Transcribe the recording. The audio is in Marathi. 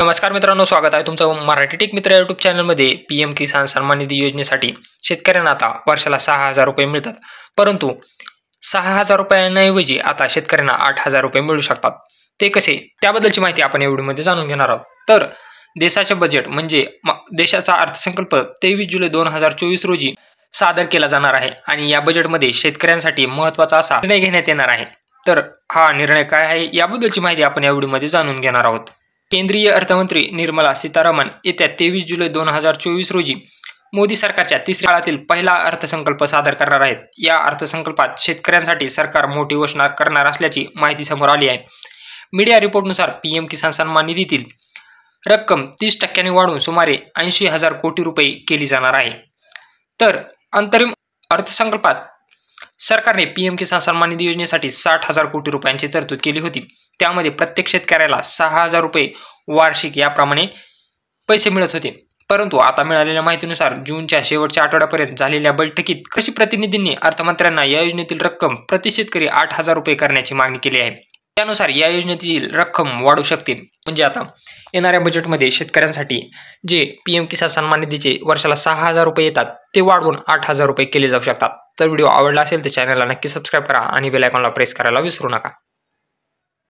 नमस्कार मित्रांनो स्वागत आहे तुमचं मराठी टेक मित्र युट्यूब चॅनलमध्ये पी एम किसान सन्मान निधी योजनेसाठी शेतकऱ्यांना आता वर्षाला सहा हजार रुपये मिळतात परंतु सहा हजार रुपयांऐवजी आता शेतकऱ्यांना आठ हजार रुपये मिळू शकतात ते कसे त्याबद्दलची माहिती आपण या व्हिडिओमध्ये जाणून घेणार आहोत तर देशाचे बजेट म्हणजे देशाचा अर्थसंकल्प तेवीस जुलै दोन हजार चोवीस रोजी सादर केला जाणार आहे आणि या बजेटमध्ये शेतकऱ्यांसाठी महत्वाचा असा निर्णय घेण्यात येणार आहे तर हा निर्णय काय आहे याबद्दलची माहिती आपण या व्हिडिओमध्ये जाणून घेणार आहोत केंद्रीय अर्थमंत्री निर्मला सीतारामन येत्या तेवीस जुलै दोन हजार चोवीस रोजी मोदी सरकारच्या तिसऱ्या काळातील पहिला अर्थसंकल्प सादर करणार आहेत या अर्थसंकल्पात शेतकऱ्यांसाठी सरकार मोठी घोषणा करणार असल्याची माहिती समोर आली आहे मीडिया रिपोर्टनुसार पी एम किसान सन्मान निधीतील रक्कम तीस टक्क्यांनी वाढून सुमारे ऐंशी हजार कोटी रुपये केली जाणार आहे तर अंतरिम अर्थसंकल्पात सरकारने पीएम किसान सन्मान निधी योजनेसाठी साठ हजार कोटी रुपयांची तरतूद केली होती त्यामध्ये प्रत्येक शेतकऱ्याला सहा हजार रुपये वार्षिक याप्रमाणे पैसे मिळत होते परंतु आता मिळालेल्या माहितीनुसार जूनच्या शेवटच्या आठवड्यापर्यंत झालेल्या बैठकीत कृषी प्रतिनिधींनी अर्थमंत्र्यांना या योजनेतील रक्कम प्रति शेतकरी आठ हजार रुपये करण्याची मागणी केली आहे त्यानुसार या योजनेतील रक्कम वाढू शकते म्हणजे आता येणाऱ्या बजेटमध्ये शेतकऱ्यांसाठी जे पी एम किसान सन्मान निधीचे वर्षाला सहा हजार रुपये येतात ते वाढवून आठ हजार रुपये केले जाऊ शकतात तर व्हिडिओ आवडला असेल तर चॅनलला नक्की सबस्क्राईब करा आणि बेलायकॉनला प्रेस करायला विसरू नका